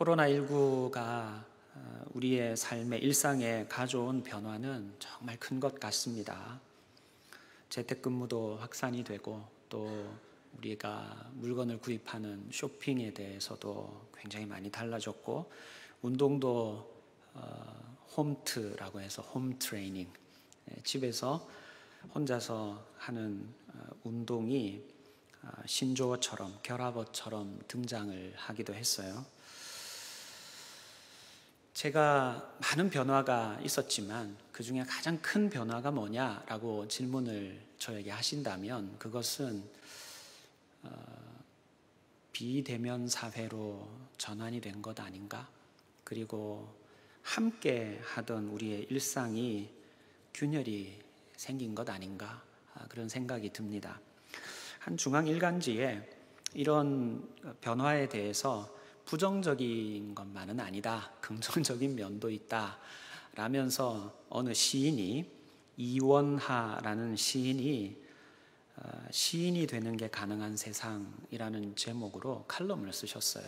코로나19가 어, 우리의 삶의 일상에 가져온 변화는 정말 큰 것 같습니다. 재택근무도 확산이 되고 또 우리가 물건을 구입하는 쇼핑에 대해서도 굉장히 많이 달라졌고 운동도 어, 홈트라고 해서 홈 트레이닝 예, 집에서 혼자서 하는 어, 운동이 어, 신조어처럼 결합어처럼 등장을 하기도 했어요. 제가 많은 변화가 있었지만 그 중에 가장 큰 변화가 뭐냐라고 질문을 저에게 하신다면 그것은 어, 비대면 사회로 전환이 된 것 아닌가? 그리고 함께 하던 우리의 일상이 균열이 생긴 것 아닌가? 아, 그런 생각이 듭니다. 한 중앙 일간지에 이런 변화에 대해서 부정적인 것만은 아니다. 긍정적인 면도 있다. 라면서 어느 시인이 이원하라는 시인이 어, 시인이 되는 게 가능한 세상이라는 제목으로 칼럼을 쓰셨어요.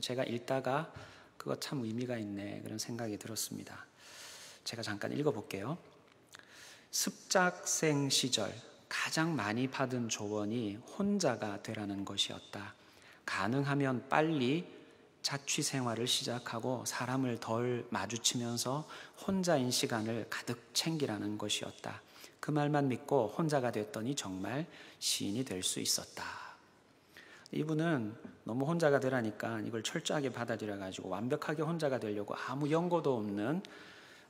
제가 읽다가 그거 참 의미가 있네 그런 생각이 들었습니다. 제가 잠깐 읽어볼게요. 습작생 시절 가장 많이 받은 조언이 혼자가 되라는 것이었다. 가능하면 빨리 자취 생활을 시작하고 사람을 덜 마주치면서 혼자인 시간을 가득 챙기라는 것이었다. 그 말만 믿고 혼자가 됐더니 정말 시인이 될 수 있었다. 이분은 너무 혼자가 되라니까 이걸 철저하게 받아들여가지고 완벽하게 혼자가 되려고 아무 연고도 없는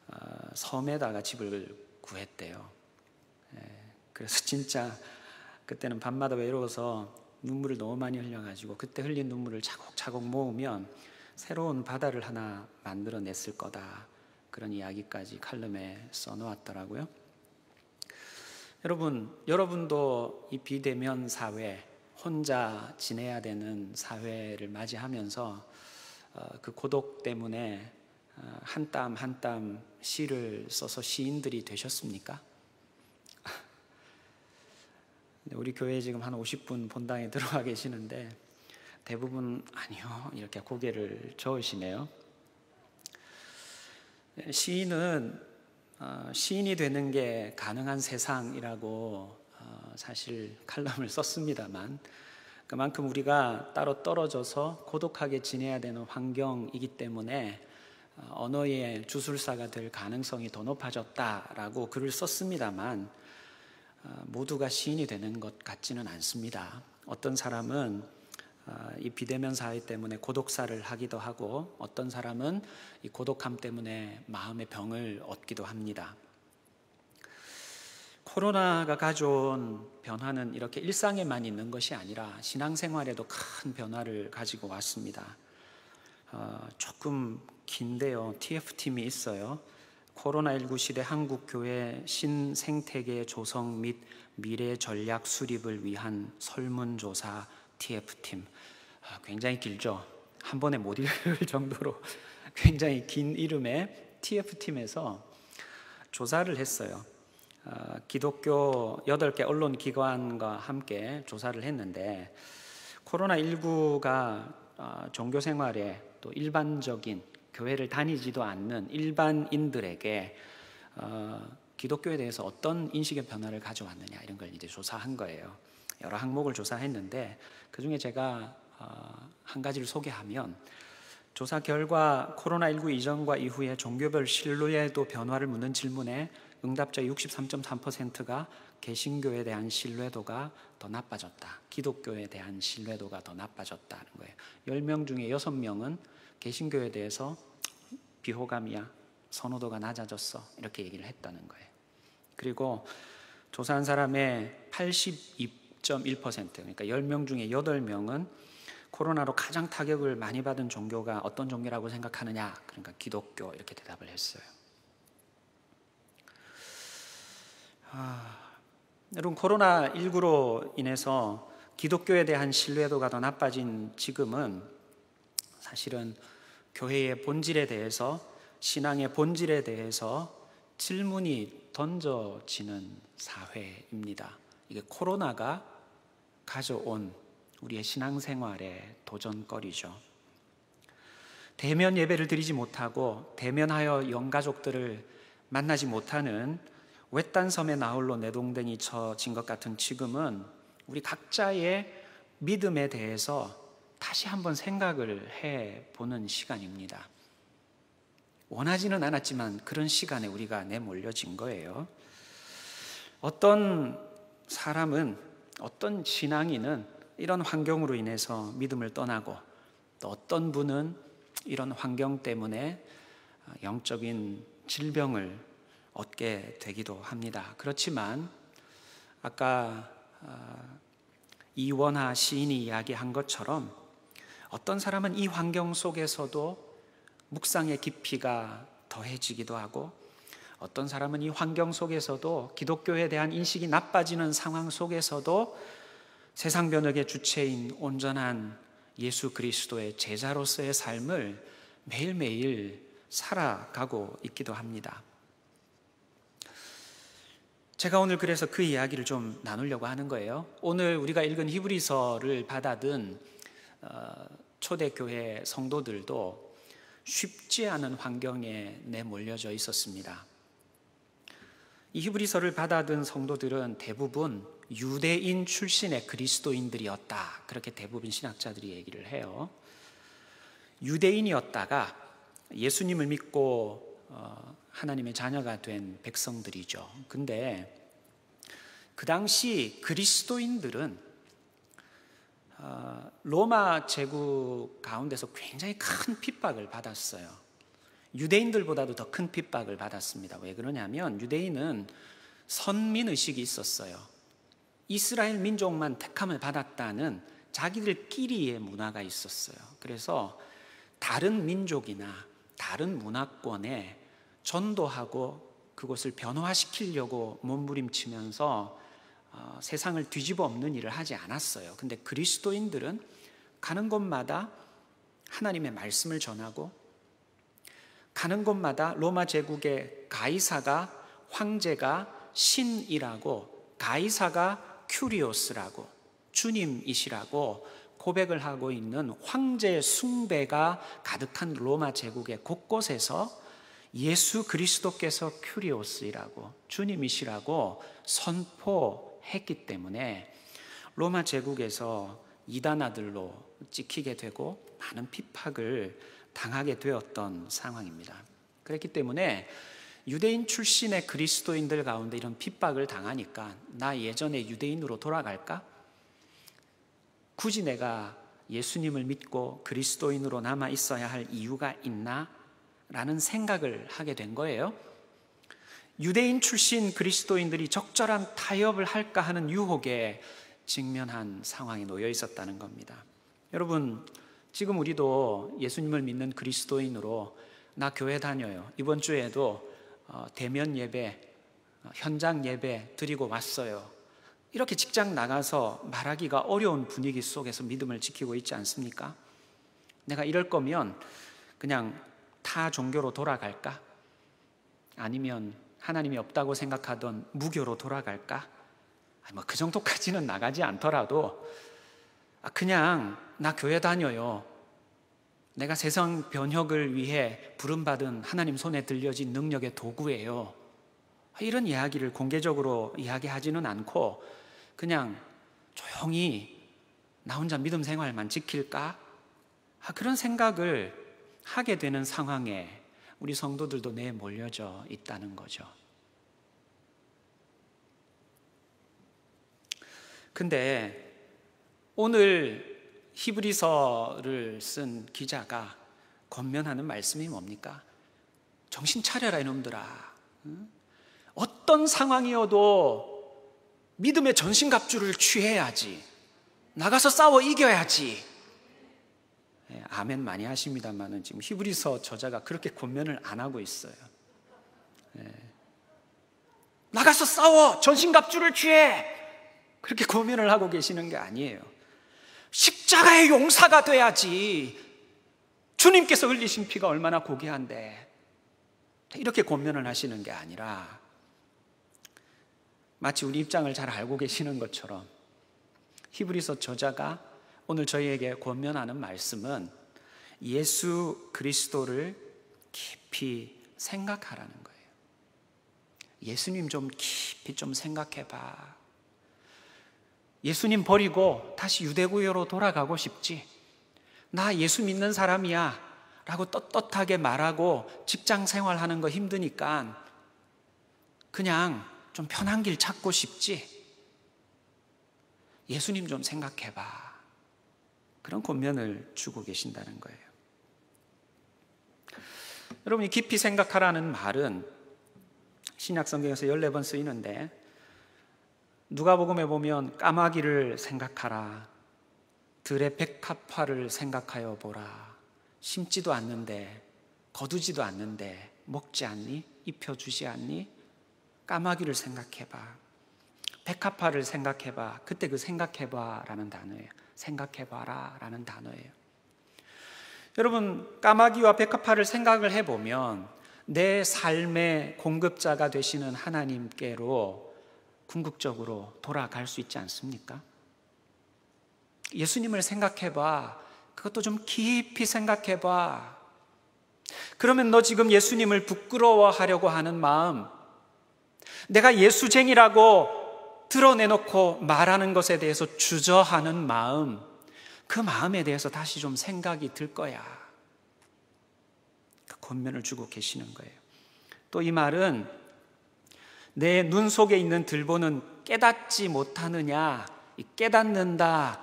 어, 섬에다가 집을 구했대요. 예, 그래서 진짜 그때는 밤마다 외로워서 눈물을 너무 많이 흘려가지고 그때 흘린 눈물을 차곡차곡 모으면 새로운 바다를 하나 만들어냈을 거다. 그런 이야기까지 칼럼에 써놓았더라고요. 여러분, 여러분도 이 비대면 사회, 혼자 지내야 되는 사회를 맞이하면서 어, 그 고독 때문에 어, 한땀 한땀 한 땀 시를 써서 시인들이 되셨습니까? 우리 교회에 지금 한 50분 본당에 들어와 계시는데 대부분 아니요 이렇게 고개를 저으시네요. 시인은 어, 시인이 되는 게 가능한 세상이라고 어, 사실 칼럼을 썼습니다만 그만큼 우리가 따로 떨어져서 고독하게 지내야 되는 환경이기 때문에 어, 언어의 주술사가 될 가능성이 더 높아졌다라고 글을 썼습니다만 아, 모두가 시인이 되는 것 같지는 않습니다. 어떤 사람은 아, 이 비대면 사회 때문에 고독사를 하기도 하고 어떤 사람은 이 고독함 때문에 마음의 병을 얻기도 합니다. 코로나가 가져온 변화는 이렇게 일상에만 있는 것이 아니라 신앙생활에도 큰 변화를 가지고 왔습니다. 어, 조금 긴데요. TF팀이 있어요. 코로나19 시대 한국 교회 신생태계 조성 및 미래 전략 수립을 위한 설문조사 TF팀. 아, 굉장히 길죠. 한 번에 못 읽을 정도로 굉장히 긴 이름의 TF팀에서 조사를 했어요. 아, 기독교 8개 언론 기관과 함께 조사를 했는데 코로나19가 아, 종교 생활에 또 일반적인 교회를 다니지도 않는 일반인들에게 어, 기독교에 대해서 어떤 인식의 변화를 가져왔느냐 이런 걸 이제 조사한 거예요. 여러 항목을 조사했는데 그 중에 제가 어, 한 가지를 소개하면 조사 결과 코로나19 이전과 이후에 종교별 신뢰도 변화를 묻는 질문에 응답자 63.3%가 개신교에 대한 신뢰도가 더 나빠졌다. 기독교에 대한 신뢰도가 더 나빠졌다는 거예요. 10명 중에 6명은 개신교에 대해서 비호감이야. 선호도가 낮아졌어. 이렇게 얘기를 했다는 거예요. 그리고 조사한 사람의 82.1% 그러니까 10명 중에 8명은 코로나로 가장 타격을 많이 받은 종교가 어떤 종교라고 생각하느냐? 그러니까 기독교 이렇게 대답을 했어요. 아, 여러분 코로나 19로 인해서 기독교에 대한 신뢰도가 더 나빠진 지금은 사실은 교회의 본질에 대해서 신앙의 본질에 대해서 질문이 던져지는 사회입니다. 이게 코로나가 가져온 우리의 신앙생활의 도전거리죠. 대면 예배를 드리지 못하고 대면하여 영가족들을 만나지 못하는 외딴 섬에 나홀로 내동댕이 쳐진 것 같은 지금은 우리 각자의 믿음에 대해서 다시 한번 생각을 해 보는 시간입니다. 원하지는 않았지만 그런 시간에 우리가 내몰려진 거예요. 어떤 사람은 어떤 신앙인은 이런 환경으로 인해서 믿음을 떠나고 또 어떤 분은 이런 환경 때문에 아, 영적인 질병을 얻게 되기도 합니다. 그렇지만 아까 아, 이원하 시인이 이야기한 것처럼 어떤 사람은 이 환경 속에서도 묵상의 깊이가 더해지기도 하고 어떤 사람은 이 환경 속에서도 기독교에 대한 인식이 나빠지는 상황 속에서도 세상 변혁의 주체인 온전한 예수 그리스도의 제자로서의 삶을 매일매일 살아가고 있기도 합니다. 제가 오늘 그래서 그 이야기를 좀 나누려고 하는 거예요. 오늘 우리가 읽은 히브리서를 받아든 어, 초대교회 성도들도 쉽지 않은 환경에 내몰려져 있었습니다. 이 히브리서를 받아든 성도들은 대부분 유대인 출신의 그리스도인들이었다. 그렇게 대부분 신학자들이 얘기를 해요. 유대인이었다가 예수님을 믿고 어, 하나님의 자녀가 된 백성들이죠. 근데 그 당시 그리스도인들은 아, 로마 제국 가운데서 굉장히 큰 핍박을 받았어요. 유대인들보다도 더 큰 핍박을 받았습니다. 왜 그러냐면 유대인은 선민 의식이 있었어요. 이스라엘 민족만 택함을 받았다는 자기들끼리의 문화가 있었어요. 그래서 다른 민족이나 다른 문화권에 전도하고 그것을 변화시키려고 몸부림치면서 어, 세상을 뒤집어 엎는 일을 하지 않았어요. 근데 그리스도인들은 가는 곳마다 하나님의 말씀을 전하고 가는 곳마다 로마 제국의 가이사가 황제가 신이라고 가이사가 큐리오스라고 주님이시라고 고백을 하고 있는 황제 숭배가 가득한 로마 제국의 곳곳에서 예수 그리스도께서 큐리오스라고 주님이시라고 선포 했기 때문에 로마 제국에서 이단 아들로 찍히게 되고 많은 핍박을 당하게 되었던 상황입니다. 그렇기 때문에 유대인 출신의 그리스도인들 가운데 이런 핍박을 당하니까 나 예전에 유대인으로 돌아갈까? 굳이 내가 예수님을 믿고 그리스도인으로 남아 있어야 할 이유가 있나? 라는 생각을 하게 된 거예요. 유대인 출신 그리스도인들이 적절한 타협을 할까 하는 유혹에 직면한 상황이 놓여 있었다는 겁니다. 여러분, 지금 우리도 예수님을 믿는 그리스도인으로 나 교회 다녀요. 이번 주에도 어, 대면 예배, 어, 현장 예배 드리고 왔어요. 이렇게 직장 나가서 말하기가 어려운 분위기 속에서 믿음을 지키고 있지 않습니까? 내가 이럴 거면 그냥 타 종교로 돌아갈까? 아니면 하나님이 없다고 생각하던 무교로 돌아갈까? 뭐그 정도까지는 나가지 않더라도 아, 그냥 나 교회 다녀요. 내가 세상 변혁을 위해 부름받은 하나님 손에 들려진 능력의 도구예요. 아, 이런 이야기를 공개적으로 이야기하지는 않고 그냥 조용히 나 혼자 믿음 생활만 지킬까? 아, 그런 생각을 하게 되는 상황에 우리 성도들도 내 몰려져 있다는 거죠. 근데 오늘 히브리서를 쓴 기자가 권면하는 말씀이 뭡니까? 정신 차려라 이놈들아. 어떤 상황이어도 믿음의 전신 갑주를 취해야지. 나가서 싸워 이겨야지. 예, 아멘 많이 하십니다만은 지금 히브리서 저자가 그렇게 권면을 안 하고 있어요. 예. 나가서 싸워! 전신갑주를 취해! 그렇게 고민을 하고 계시는 게 아니에요. 십자가의 용사가 돼야지. 주님께서 흘리신 피가 얼마나 고귀한데. 이렇게 고민을 하시는 게 아니라, 마치 우리 입장을 잘 알고 계시는 것처럼, 히브리서 저자가 오늘 저희에게 권면하는 말씀은 예수 그리스도를 깊이 생각하라는 거예요. 예수님 좀 깊이 좀 생각해 봐. 예수님 버리고 다시 유대구요로 돌아가고 싶지. 나 예수 믿는 사람이야. 라고 떳떳하게 말하고 직장 생활하는 거 힘드니까 그냥 좀 편한 길 찾고 싶지. 예수님 좀 생각해 봐. 그런 권면을 주고 계신다는 거예요. 여러분이 깊이 생각하라는 말은 신약 성경에서 14번 쓰이는데 누가복음에 보면 까마귀를 생각하라 들의 백합화를 생각하여 보라 심지도 않는데 거두지도 않는데 먹지 않니 입혀 주지 않니 까마귀를 생각해 봐 백합화를 생각해 봐 그때 그 생각해 봐라는 단어예요. 생각해봐라 라는 단어예요. 여러분, 까마귀와 백합화를 생각을 해보면 내 삶의 공급자가 되시는 하나님께로 궁극적으로 돌아갈 수 있지 않습니까? 예수님을 생각해봐. 그것도 좀 깊이 생각해봐. 그러면 너 지금 예수님을 부끄러워하려고 하는 마음, 내가 예수쟁이라고 드러내놓고 말하는 것에 대해서 주저하는 마음, 그 마음에 대해서 다시 좀 생각이 들 거야. 그 권면을 주고 계시는 거예요. 또 이 말은 내 눈 속에 있는 들보는 깨닫지 못하느냐, 깨닫는다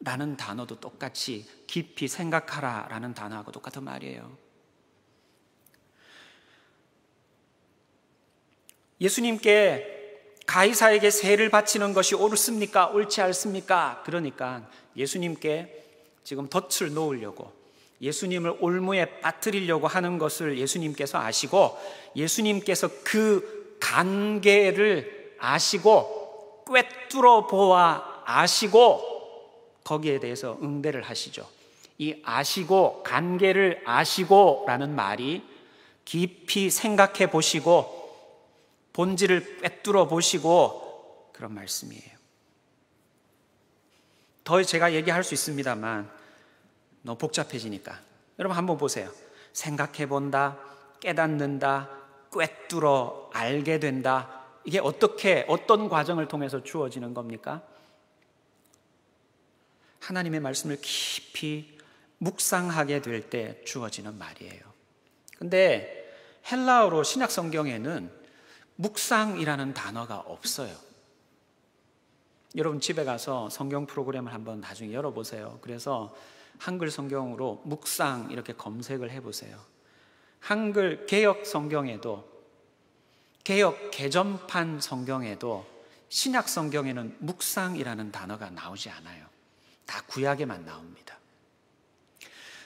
라는 단어도 똑같이 깊이 생각하라 라는 단어하고 똑같은 말이에요. 예수님께 가이사에게 세를 바치는 것이 옳습니까? 옳지 않습니까? 그러니까 예수님께 지금 덫을 놓으려고 예수님을 올무에 빠뜨리려고 하는 것을 예수님께서 아시고 예수님께서 그 관계를 아시고 꿰뚫어 보아 아시고 거기에 대해서 응대를 하시죠. 이 아시고 관계를 아시고라는 말이 깊이 생각해 보시고 본질을 꿰뚫어 보시고 그런 말씀이에요. 더 제가 얘기할 수 있습니다만 너무 복잡해지니까 여러분 한번 보세요. 생각해 본다, 깨닫는다, 꿰뚫어 알게 된다. 이게 어떻게 어떤 과정을 통해서 주어지는 겁니까? 하나님의 말씀을 깊이 묵상하게 될 때 주어지는 말이에요. 근데 헬라어로 신약 성경에는 묵상이라는 단어가 없어요. 여러분 집에 가서 성경 프로그램을 한번 나중에 열어보세요. 그래서 한글 성경으로 묵상 이렇게 검색을 해보세요. 한글 개역 성경에도 개역 개정판 성경에도 신약 성경에는 묵상이라는 단어가 나오지 않아요. 다 구약에만 나옵니다.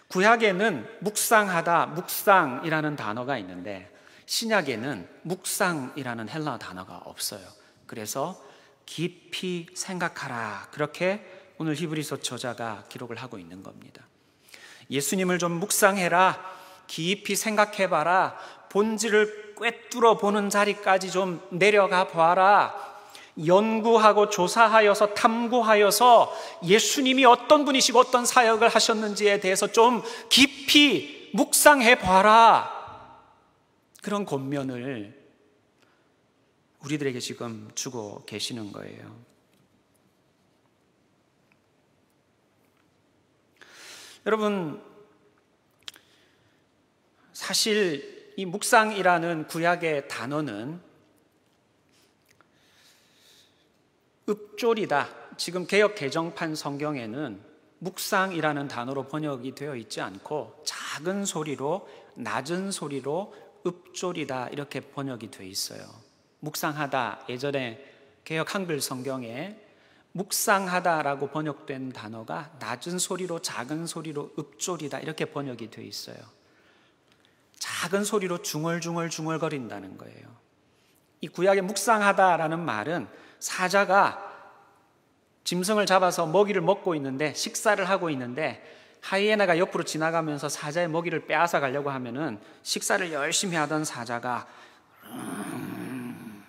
구약에는 묵상하다, 묵상이라는 단어가 있는데 신약에는 묵상이라는 헬라 단어가 없어요. 그래서 깊이 생각하라. 그렇게 오늘 히브리서 저자가 기록을 하고 있는 겁니다. 예수님을 좀 묵상해라. 깊이 생각해봐라. 본질을 꿰뚫어 보는 자리까지 좀 내려가 봐라. 연구하고 조사하여서 탐구하여서 예수님이 어떤 분이시고 어떤 사역을 하셨는지에 대해서 좀 깊이 묵상해 봐라. 그런 권면을 우리들에게 지금 주고 계시는 거예요. 여러분, 사실 이 묵상이라는 구약의 단어는 읍졸이다. 지금 개혁 개정판 성경에는 묵상이라는 단어로 번역이 되어 있지 않고 작은 소리로 낮은 소리로 읍졸이다 이렇게 번역이 돼 있어요. 묵상하다 예전에 개혁 한글 성경에 묵상하다라고 번역된 단어가 낮은 소리로 작은 소리로 읍졸이다 이렇게 번역이 돼 있어요. 작은 소리로 중얼중얼 중얼거린다는 거예요. 이 구약의 묵상하다라는 말은 사자가 짐승을 잡아서 먹이를 먹고 있는데 식사를 하고 있는데 하이에나가 옆으로 지나가면서 사자의 먹이를 빼앗아 가려고 하면은 식사를 열심히 하던 사자가 음,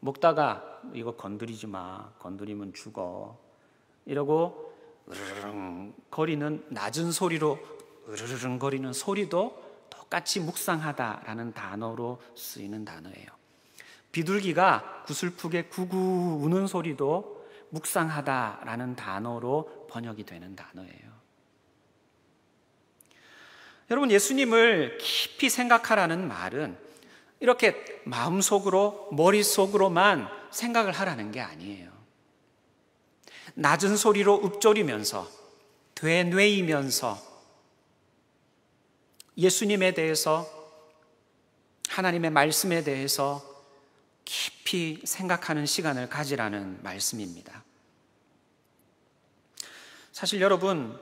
먹다가 이거 건드리지 마. 건드리면 죽어. 이러고 으르릉 거리는 낮은 소리로 으르릉 거리는 소리도 똑같이 묵상하다라는 단어로 쓰이는 단어예요. 비둘기가 구슬프게 구구 우는 소리도 묵상하다라는 단어로 번역이 되는 단어예요. 여러분, 예수님을 깊이 생각하라는 말은 이렇게 마음속으로, 머릿속으로만 생각을 하라는 게 아니에요. 낮은 소리로 읊조리면서, 되뇌이면서 예수님에 대해서, 하나님의 말씀에 대해서 깊이 생각하는 시간을 가지라는 말씀입니다. 사실 여러분,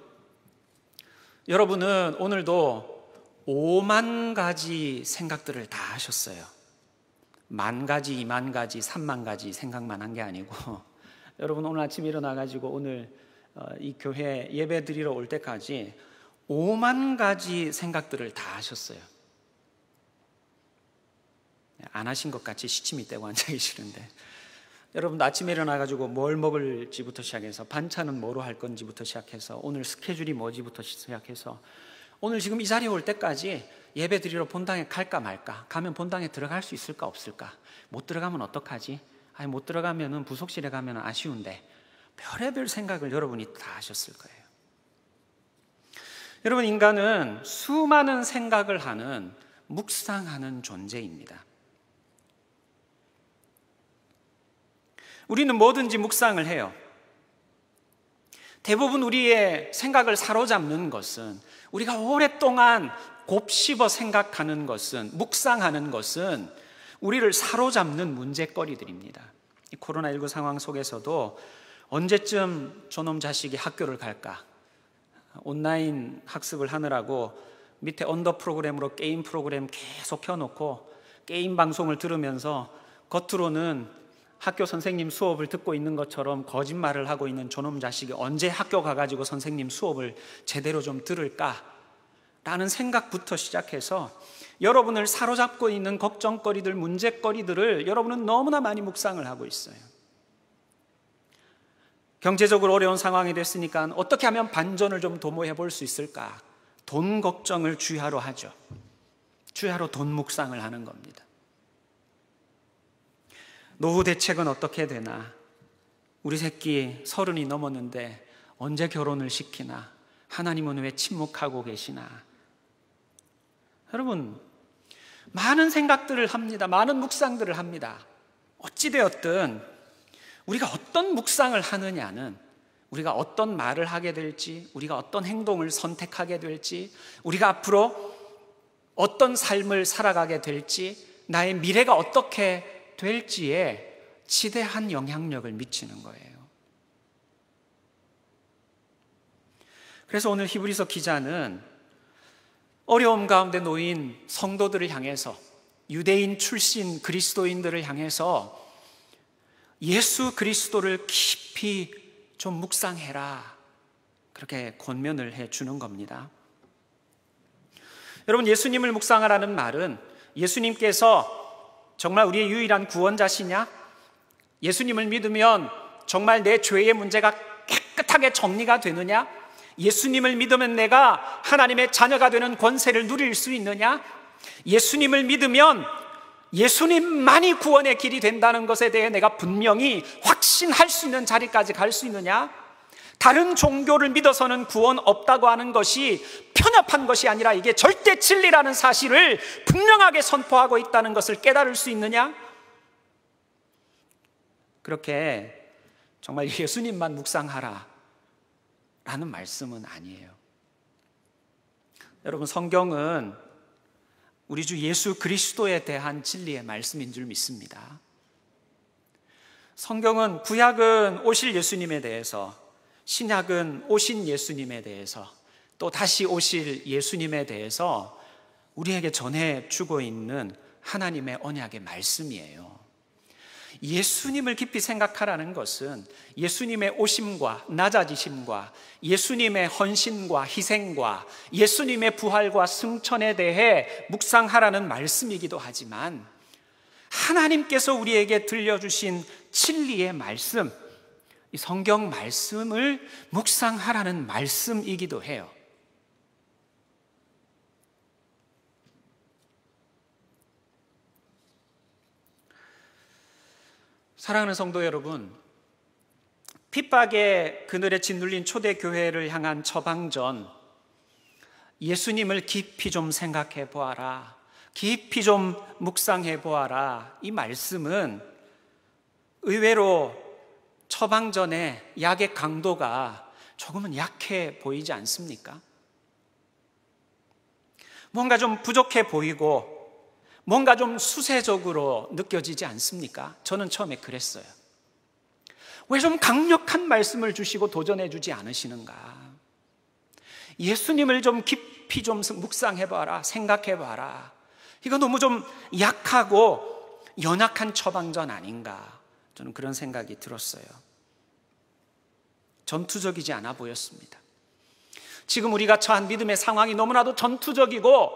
여러분은 오늘도 5만 가지 생각들을 다 하셨어요. 만 가지, 2만 가지, 3만 가지 생각만 한 게 아니고, 여러분 오늘 아침 일어나가지고 오늘 어, 이 교회 예배 드리러 올 때까지 5만 가지 생각들을 다 하셨어요. 안 하신 것 같이 시침이 떼고 앉아 계시는데. 여러분 아침에 일어나가지고 뭘 먹을지부터 시작해서 반찬은 뭐로 할 건지부터 시작해서 오늘 스케줄이 뭐지부터 시작해서 오늘 지금 이 자리에 올 때까지 예배 드리러 본당에 갈까 말까 가면 본당에 들어갈 수 있을까 없을까 못 들어가면 어떡하지 아니 못들어가면 부속실에 가면 아쉬운데 별의별 생각을 여러분이 다 하셨을 거예요 여러분 인간은 수많은 생각을 하는 묵상하는 존재입니다 우리는 뭐든지 묵상을 해요. 대부분 우리의 생각을 사로잡는 것은 우리가 오랫동안 곱씹어 생각하는 것은 묵상하는 것은 우리를 사로잡는 문제거리들입니다. 코로나19 상황 속에서도 언제쯤 저놈 자식이 학교를 갈까? 온라인 학습을 하느라고 밑에 언더 프로그램으로 게임 프로그램 계속 켜놓고 게임 방송을 들으면서 겉으로는 학교 선생님 수업을 듣고 있는 것처럼 거짓말을 하고 있는 저놈 자식이 언제 학교 가가지고 선생님 수업을 제대로 좀 들을까? 라는 생각부터 시작해서 여러분을 사로잡고 있는 걱정거리들, 문제거리들을 여러분은 너무나 많이 묵상을 하고 있어요. 경제적으로 어려운 상황이 됐으니까 어떻게 하면 반전을 좀 도모해 볼 수 있을까? 돈 걱정을 주야로 하죠. 주야로 돈 묵상을 하는 겁니다. 노후 대책은 어떻게 되나? 우리 새끼 서른이 넘었는데 언제 결혼을 시키나? 하나님은 왜 침묵하고 계시나? 여러분, 많은 생각들을 합니다. 많은 묵상들을 합니다. 어찌되었든 우리가 어떤 묵상을 하느냐는 우리가 어떤 말을 하게 될지, 우리가 어떤 행동을 선택하게 될지, 우리가 앞으로 어떤 삶을 살아가게 될지, 나의 미래가 어떻게 될지에 지대한 영향력을 미치는 거예요. 그래서 오늘 히브리서 기자는 어려움 가운데 놓인 성도들을 향해서 유대인 출신 그리스도인들을 향해서 예수 그리스도를 깊이 좀 묵상해라. 그렇게 권면을 해 주는 겁니다. 여러분, 예수님을 묵상하라는 말은 예수님께서 정말 우리의 유일한 구원자시냐? 예수님을 믿으면 정말 내 죄의 문제가 깨끗하게 정리가 되느냐? 예수님을 믿으면 내가 하나님의 자녀가 되는 권세를 누릴 수 있느냐? 예수님을 믿으면 예수님만이 구원의 길이 된다는 것에 대해 내가 분명히 확신할 수 있는 자리까지 갈 수 있느냐? 다른 종교를 믿어서는 구원 없다고 하는 것이 편협한 것이 아니라 이게 절대 진리라는 사실을 분명하게 선포하고 있다는 것을 깨달을 수 있느냐? 그렇게 정말 예수님만 묵상하라 라는 말씀은 아니에요. 여러분, 성경은 우리 주 예수 그리스도에 대한 진리의 말씀인 줄 믿습니다. 성경은 구약은 오실 예수님에 대해서 신약은 오신 예수님에 대해서 또 다시 오실 예수님에 대해서 우리에게 전해 주고 있는 하나님의 언약의 말씀이에요. 예수님을 깊이 생각하라는 것은 예수님의 오심과 낮아지심과 예수님의 헌신과 희생과 예수님의 부활과 승천에 대해 묵상하라는 말씀이기도 하지만 하나님께서 우리에게 들려주신 진리의 말씀, 이 성경 말씀을 묵상하라는 말씀이기도 해요. 사랑하는 성도 여러분, 핍박의 그늘에 짓눌린 초대교회를 향한 처방전, 예수님을 깊이 좀 생각해 보아라. 깊이 좀 묵상해 보아라. 이 말씀은 의외로 처방전의 약의 강도가 조금은 약해 보이지 않습니까? 뭔가 좀 부족해 보이고 뭔가 좀 수세적으로 느껴지지 않습니까? 저는 처음에 그랬어요. 왜 좀 강력한 말씀을 주시고 도전해 주지 않으시는가? 예수님을 좀 깊이 좀 묵상해 봐라. 생각해 봐라. 이거 너무 좀 약하고 연약한 처방전 아닌가? 저는 그런 생각이 들었어요. 전투적이지 않아 보였습니다. 지금 우리가 처한 믿음의 상황이 너무나도 전투적이고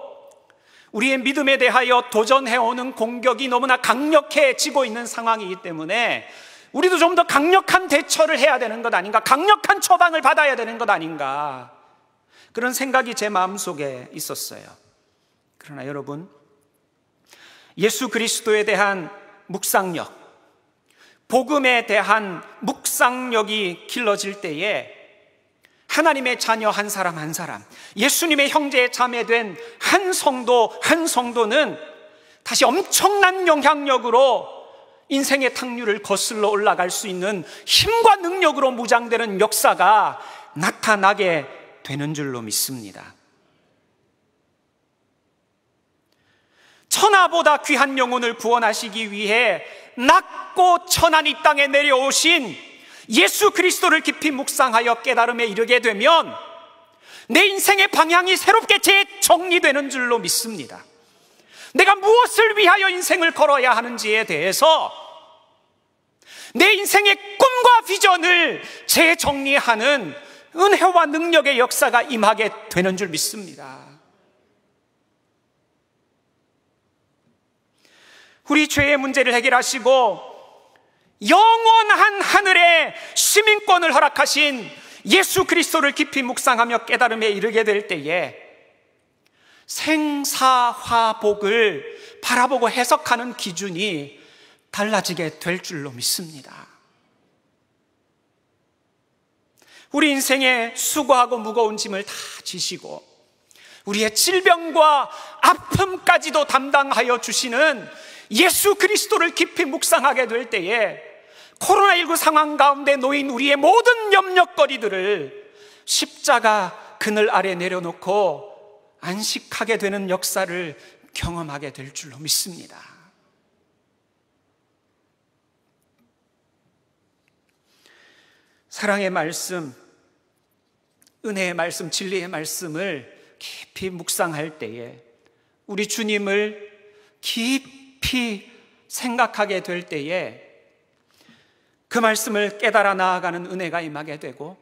우리의 믿음에 대하여 도전해오는 공격이 너무나 강력해지고 있는 상황이기 때문에 우리도 좀 더 강력한 대처를 해야 되는 것 아닌가, 강력한 처방을 받아야 되는 것 아닌가. 그런 생각이 제 마음속에 있었어요. 그러나 여러분, 예수 그리스도에 대한 묵상력, 복음에 대한 묵상력이 길러질 때에 하나님의 자녀 한 사람 한 사람, 예수님의 형제에 자매된 한 성도 한 성도는 다시 엄청난 영향력으로 인생의 탕류를 거슬러 올라갈 수 있는 힘과 능력으로 무장되는 역사가 나타나게 되는 줄로 믿습니다. 천하보다 귀한 영혼을 구원하시기 위해 낮고 천한 이 땅에 내려오신 예수 그리스도를 깊이 묵상하여 깨달음에 이르게 되면 내 인생의 방향이 새롭게 재정리되는 줄로 믿습니다. 내가 무엇을 위하여 인생을 걸어야 하는지에 대해서 내 인생의 꿈과 비전을 재정리하는 은혜와 능력의 역사가 임하게 되는 줄 믿습니다. 우리 죄의 문제를 해결하시고 영원한 하늘의 시민권을 허락하신 예수 그리스도를 깊이 묵상하며 깨달음에 이르게 될 때에 생사화복을 바라보고 해석하는 기준이 달라지게 될 줄로 믿습니다. 우리 인생의 수고하고 무거운 짐을 다 지시고 우리의 질병과 아픔까지도 담당하여 주시는 예수 그리스도를 깊이 묵상하게 될 때에 코로나19 상황 가운데 놓인 우리의 모든 염려거리들을 십자가 그늘 아래 내려놓고 안식하게 되는 역사를 경험하게 될 줄로 믿습니다. 사랑의 말씀, 은혜의 말씀, 진리의 말씀을 깊이 묵상할 때에 우리 주님을 깊이 깊이 생각하게 될 때에 그 말씀을 깨달아 나아가는 은혜가 임하게 되고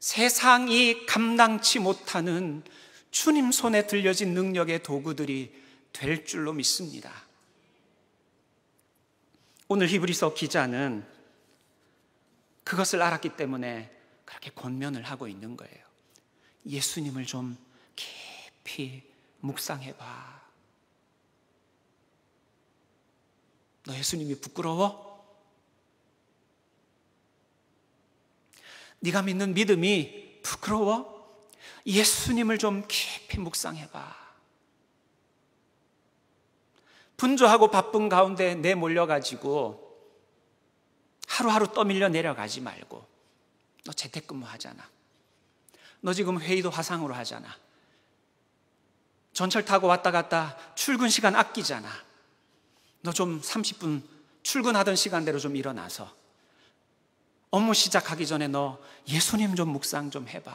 세상이 감당치 못하는 주님 손에 들려진 능력의 도구들이 될 줄로 믿습니다. 오늘 히브리서 기자는 그것을 알았기 때문에 그렇게 권면을 하고 있는 거예요. 예수님을 좀 깊이 묵상해 봐. 너 예수님이 부끄러워? 네가 믿는 믿음이 부끄러워? 예수님을 좀 깊이 묵상해봐. 분주하고 바쁜 가운데 내몰려가지고 하루하루 떠밀려 내려가지 말고 너 재택근무 하잖아. 너 지금 회의도 화상으로 하잖아. 전철 타고 왔다 갔다 출근 시간 아끼잖아. 너좀 30분 출근하던 시간대로 좀 일어나서 업무 시작하기 전에 너 예수님 좀 묵상 좀 해봐.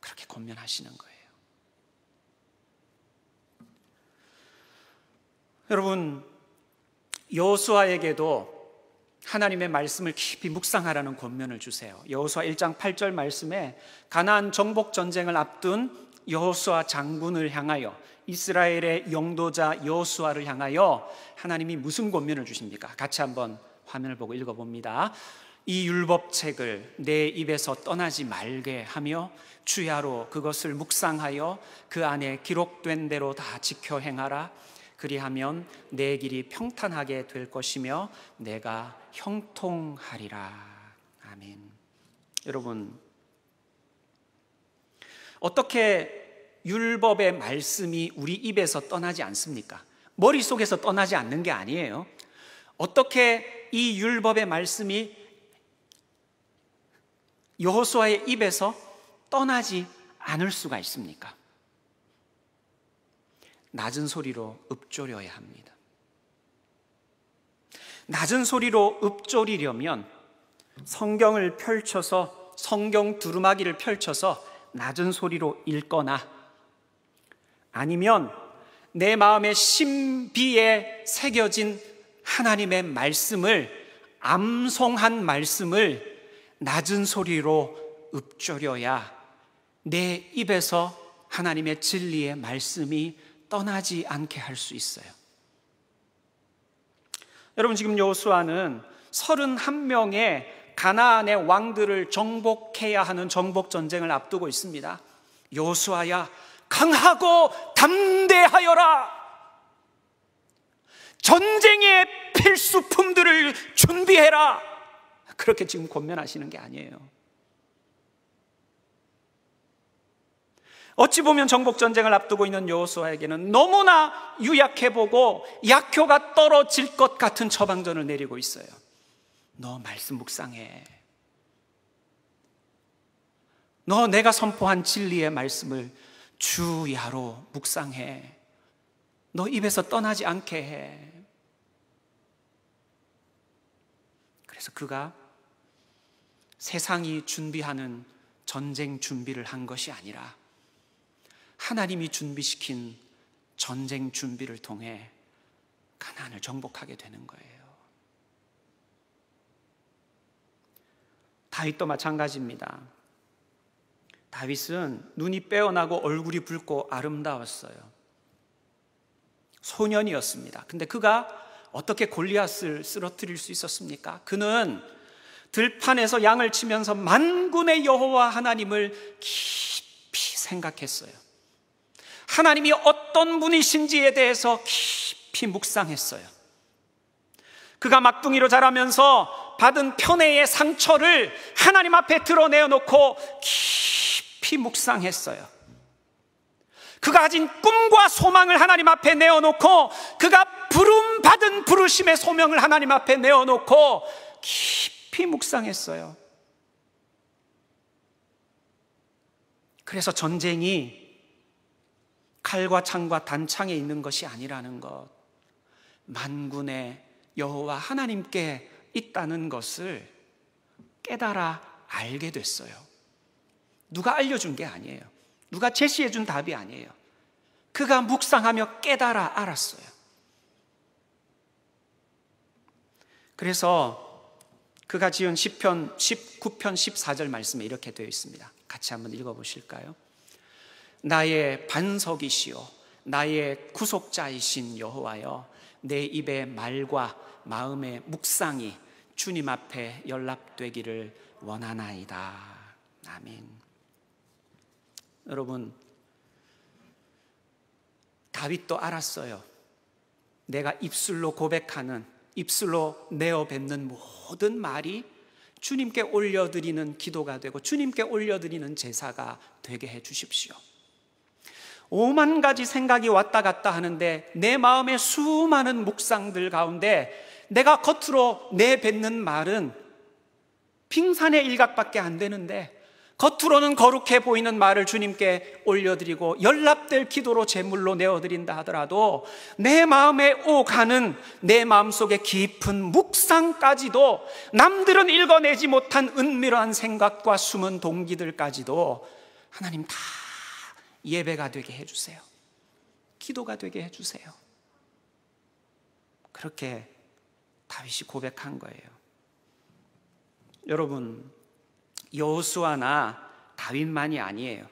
그렇게 권면하시는 거예요. 여러분, 여호수아에게도 하나님의 말씀을 깊이 묵상하라는 권면을 주세요. 여호수아 1장 8절 말씀에 가나안 정복 전쟁을 앞둔 여호수아 장군을 향하여 이스라엘의 영도자 여수아를 향하여 하나님이 무슨 권면을 주십니까? 같이 한번 화면을 보고 읽어봅니다. 이 율법책을 내 입에서 떠나지 말게 하며 주야로 그것을 묵상하여 그 안에 기록된 대로 다 지켜 행하라. 그리하면 내 길이 평탄하게 될 것이며 내가 형통하리라. 아멘. 여러분, 어떻게 율법의 말씀이 우리 입에서 떠나지 않습니까? 머릿속에서 떠나지 않는 게 아니에요. 어떻게 이 율법의 말씀이 여호수아의 입에서 떠나지 않을 수가 있습니까? 낮은 소리로 읊조려야 합니다. 낮은 소리로 읊조리려면 성경을 펼쳐서 성경 두루마기를 펼쳐서 낮은 소리로 읽거나 아니면 내 마음의 신비에 새겨진 하나님의 말씀을 암송한 말씀을 낮은 소리로 읊조려야 내 입에서 하나님의 진리의 말씀이 떠나지 않게 할 수 있어요. 여러분 지금 여호수아는 31명의 가나안의 왕들을 정복해야 하는 정복 전쟁을 앞두고 있습니다. 여호수아야 강하고 담대하여라. 전쟁의 필수품들을 준비해라. 그렇게 지금 권면하시는 게 아니에요. 어찌 보면 정복 전쟁을 앞두고 있는 여호수아에게는 너무나 유약해 보고 약효가 떨어질 것 같은 처방전을 내리고 있어요. 너 말씀 묵상해. 너 내가 선포한 진리의 말씀을 주야로 묵상해. 너 입에서 떠나지 않게 해. 그래서 그가 세상이 준비하는 전쟁 준비를 한 것이 아니라 하나님이 준비시킨 전쟁 준비를 통해 가난을 정복하게 되는 거예요. 다윗도 마찬가지입니다. 다윗은 눈이 빼어나고 얼굴이 붉고 아름다웠어요. 소년이었습니다. 근데 그가 어떻게 골리앗을 쓰러뜨릴 수 있었습니까? 그는 들판에서 양을 치면서 만군의 여호와 하나님을 깊이 생각했어요. 하나님이 어떤 분이신지에 대해서 깊이 묵상했어요. 그가 막둥이로 자라면서 받은 편애의 상처를 하나님 앞에 드러내어 놓고 깊이 깊이 묵상했어요. 그가 가진 꿈과 소망을 하나님 앞에 내어놓고 그가 부름 받은 부르심의 소명을 하나님 앞에 내어놓고 깊이 묵상했어요. 그래서 전쟁이 칼과 창과 단창에 있는 것이 아니라는 것, 만군의 여호와 하나님께 있다는 것을 깨달아 알게 됐어요. 누가 알려준 게 아니에요. 누가 제시해준 답이 아니에요. 그가 묵상하며 깨달아 알았어요. 그래서 그가 지은 10편, 19편 14절 말씀에 이렇게 되어 있습니다. 같이 한번 읽어보실까요? 나의 반석이시요 나의 구속자이신 여호와여 내 입의 말과 마음의 묵상이 주님 앞에 연락되기를 원하나이다. 아멘. 여러분 다윗도 알았어요. 내가 입술로 고백하는 입술로 내어 뱉는 모든 말이 주님께 올려드리는 기도가 되고 주님께 올려드리는 제사가 되게 해 주십시오. 오만 가지 생각이 왔다 갔다 하는데 내 마음의 수많은 묵상들 가운데 내가 겉으로 내뱉는 말은 빙산의 일각밖에 안 되는데 겉으로는 거룩해 보이는 말을 주님께 올려드리고 연락될 기도로 제물로 내어드린다 하더라도 내 마음에 오가는 내마음속에 깊은 묵상까지도 남들은 읽어내지 못한 은밀한 생각과 숨은 동기들까지도 하나님 다 예배가 되게 해주세요. 기도가 되게 해주세요. 그렇게 다윗이 고백한 거예요. 여러분, 여호수아나 다윗만이 아니에요.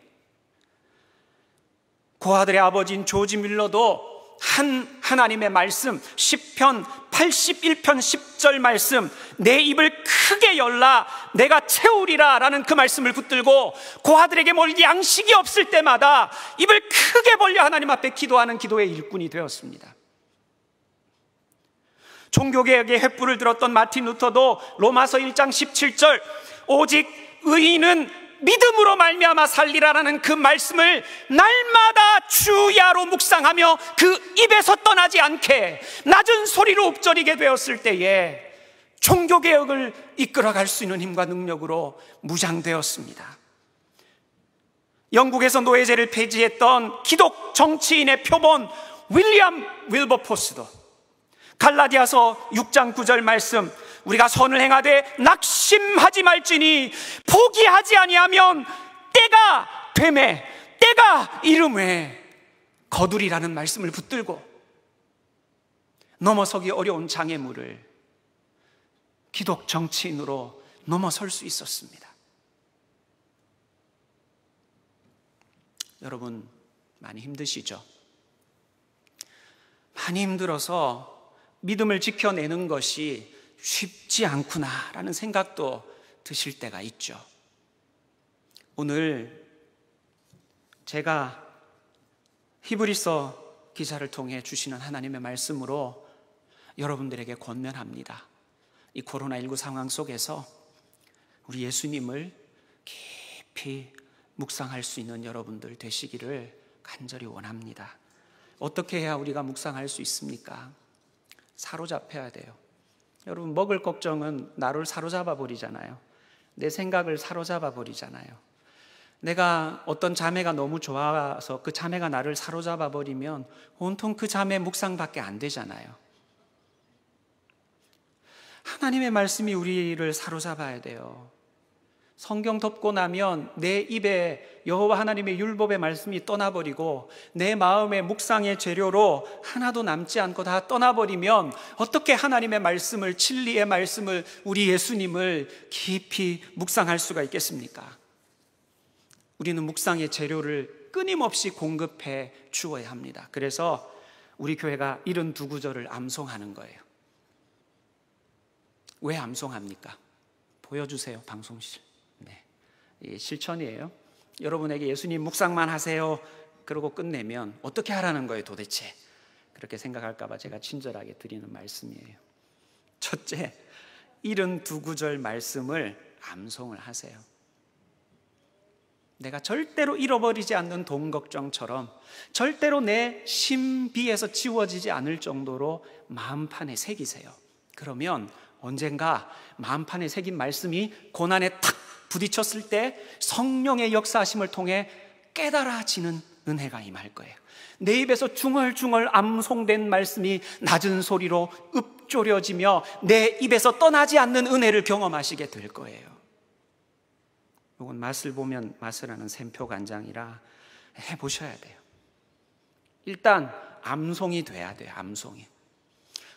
고아들의 그 아버지인 조지 밀러도 한 하나님의 말씀 10편 81편 10절 말씀 내 입을 크게 열라 내가 채우리라 라는 그 말씀을 붙들고 고아들에게 그 뭘 양식이 없을 때마다 입을 크게 벌려 하나님 앞에 기도하는 기도의 일꾼이 되었습니다 종교계에게 횃불을 들었던 마틴 루터도 로마서 1장 17절 오직 의인은 믿음으로 말미암아 살리라라는 그 말씀을 날마다 주야로 묵상하며 그 입에서 떠나지 않게 낮은 소리로 읊조리게 되었을 때에 종교 개혁을 이끌어갈 수 있는 힘과 능력으로 무장되었습니다. 영국에서 노예제를 폐지했던 기독 정치인의 표본 윌리엄 윌버포스도 갈라디아서 6장 9절 말씀 우리가 선을 행하되 낙심하지 말지니 포기하지 아니하면 때가 되매 때가 이름에 거두리라는 말씀을 붙들고 넘어서기 어려운 장애물을 기독 정치인으로 넘어설 수 있었습니다. 여러분, 많이 힘드시죠? 많이 힘들어서 믿음을 지켜내는 것이 쉽지 않구나라는 생각도 드실 때가 있죠. 오늘 제가 히브리서 기사를 통해 주시는 하나님의 말씀으로 여러분들에게 권면합니다. 이 코로나19 상황 속에서 우리 예수님을 깊이 묵상할 수 있는 여러분들 되시기를 간절히 원합니다. 어떻게 해야 우리가 묵상할 수 있습니까? 사로잡혀야 돼요. 여러분 먹을 걱정은 나를 사로잡아 버리잖아요. 내 생각을 사로잡아 버리잖아요. 내가 어떤 자매가 너무 좋아서 그 자매가 나를 사로잡아 버리면 온통 그 자매 묵상밖에 안 되잖아요. 하나님의 말씀이 우리를 사로잡아야 돼요. 성경 덮고 나면 내 입에 여호와 하나님의 율법의 말씀이 떠나버리고 내 마음의 묵상의 재료로 하나도 남지 않고 다 떠나버리면 어떻게 하나님의 말씀을 진리의 말씀을 우리 예수님을 깊이 묵상할 수가 있겠습니까? 우리는 묵상의 재료를 끊임없이 공급해 주어야 합니다. 그래서 우리 교회가 이런 두 구절을 암송하는 거예요. 왜 암송합니까? 보여주세요, 방송실. 실천이에요. 여러분에게 예수님 묵상만 하세요. 그러고 끝내면 어떻게 하라는 거예요, 도대체? 그렇게 생각할까봐 제가 친절하게 드리는 말씀이에요. 첫째, 72구절 말씀을 암송을 하세요. 내가 절대로 잃어버리지 않는 돈 걱정처럼 절대로 내 신비에서 지워지지 않을 정도로 마음판에 새기세요. 그러면 언젠가 마음판에 새긴 말씀이 고난에 탁 부딪혔을 때 성령의 역사하심을 통해 깨달아지는 은혜가 임할 거예요. 내 입에서 중얼중얼 암송된 말씀이 낮은 소리로 읊조려지며 내 입에서 떠나지 않는 은혜를 경험하시게 될 거예요. 이건 맛을 보면 맛을 아는 샘표 간장이라 해보셔야 돼요. 일단 암송이 돼야 돼요. 암송이.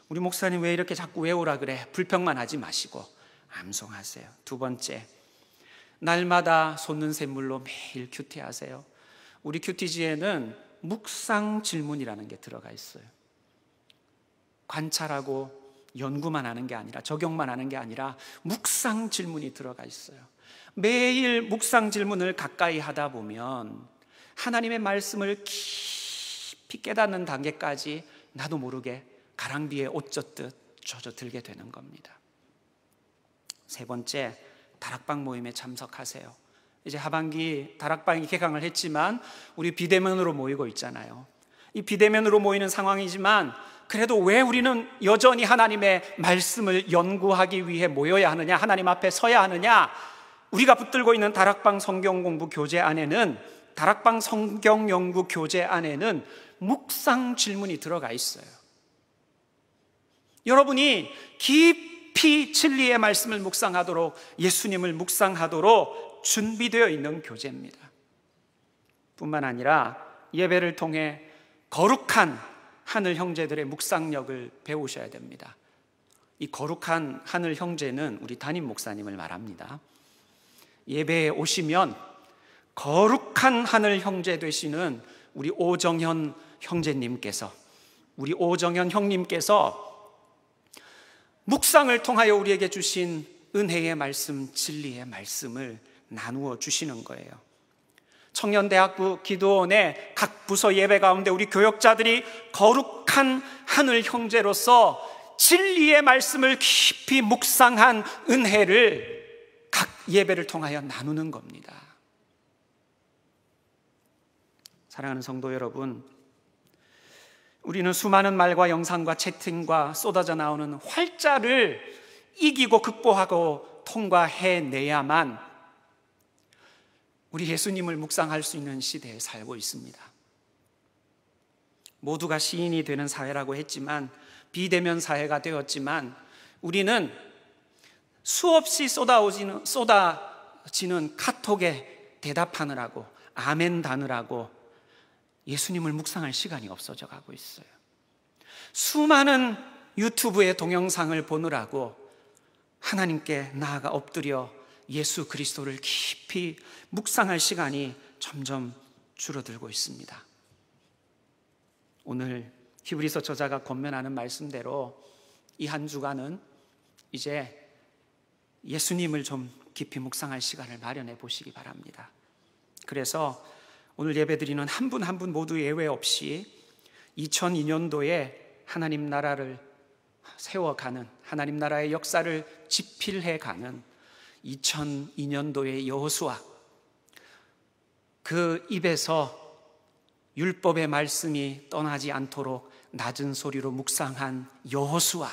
우리 목사님 왜 이렇게 자꾸 외우라 그래? 불평만 하지 마시고 암송하세요. 두 번째, 날마다 솟는 샘물로 매일 큐티하세요. 우리 큐티지에는 묵상 질문이라는 게 들어가 있어요. 관찰하고 연구만 하는 게 아니라 적용만 하는 게 아니라 묵상 질문이 들어가 있어요. 매일 묵상 질문을 가까이 하다 보면 하나님의 말씀을 깊이 깨닫는 단계까지 나도 모르게 가랑비에 옷 젖듯 젖어 들게 되는 겁니다. 세 번째, 다락방 모임에 참석하세요. 이제 하반기 다락방이 개강을 했지만 우리 비대면으로 모이고 있잖아요. 이 비대면으로 모이는 상황이지만 그래도 왜 우리는 여전히 하나님의 말씀을 연구하기 위해 모여야 하느냐, 하나님 앞에 서야 하느냐? 우리가 붙들고 있는 다락방 성경 공부 교재 안에는 다락방 성경 연구 교재 안에는 묵상 질문이 들어가 있어요. 여러분이 깊 깊이 진리의 말씀을 묵상하도록 예수님을 묵상하도록 준비되어 있는 교제입니다. 뿐만 아니라 예배를 통해 거룩한 하늘 형제들의 묵상력을 배우셔야 됩니다. 이 거룩한 하늘 형제는 우리 담임 목사님을 말합니다. 예배에 오시면 거룩한 하늘 형제 되시는 우리 오정현 형제님께서 우리 오정현 형님께서 묵상을 통하여 우리에게 주신 은혜의 말씀, 진리의 말씀을 나누어 주시는 거예요. 청년대학부 기도원의 각 부서 예배 가운데 우리 교역자들이 거룩한 하늘 형제로서 진리의 말씀을 깊이 묵상한 은혜를 각 예배를 통하여 나누는 겁니다. 사랑하는 성도 여러분, 우리는 수많은 말과 영상과 채팅과 쏟아져 나오는 활자를 이기고 극복하고 통과해내야만 우리 예수님을 묵상할 수 있는 시대에 살고 있습니다. 모두가 시인이 되는 사회라고 했지만 비대면 사회가 되었지만 우리는 수없이 쏟아오지는, 쏟아지는 카톡에 대답하느라고 아멘 다느라고 예수님을 묵상할 시간이 없어져 가고 있어요. 수많은 유튜브의 동영상을 보느라고 하나님께 나아가 엎드려 예수 그리스도를 깊이 묵상할 시간이 점점 줄어들고 있습니다. 오늘 히브리서 저자가 권면하는 말씀대로 이 한 주간은 이제 예수님을 좀 깊이 묵상할 시간을 마련해 보시기 바랍니다. 그래서 오늘 예배드리는 한분 한분 한 분 모두 예외 없이 2002년도에 하나님 나라를 세워가는 하나님 나라의 역사를 집필해가는 2002년도의 여호수아 그 입에서 율법의 말씀이 떠나지 않도록 낮은 소리로 묵상한 여호수아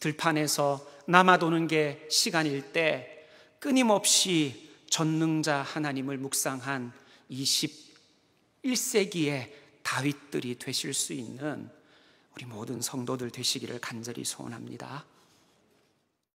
들판에서 남아도는 게 시간일 때 끊임없이 전능자 하나님을 묵상한 21세기의 다윗들이 되실 수 있는 우리 모든 성도들 되시기를 간절히 소원합니다.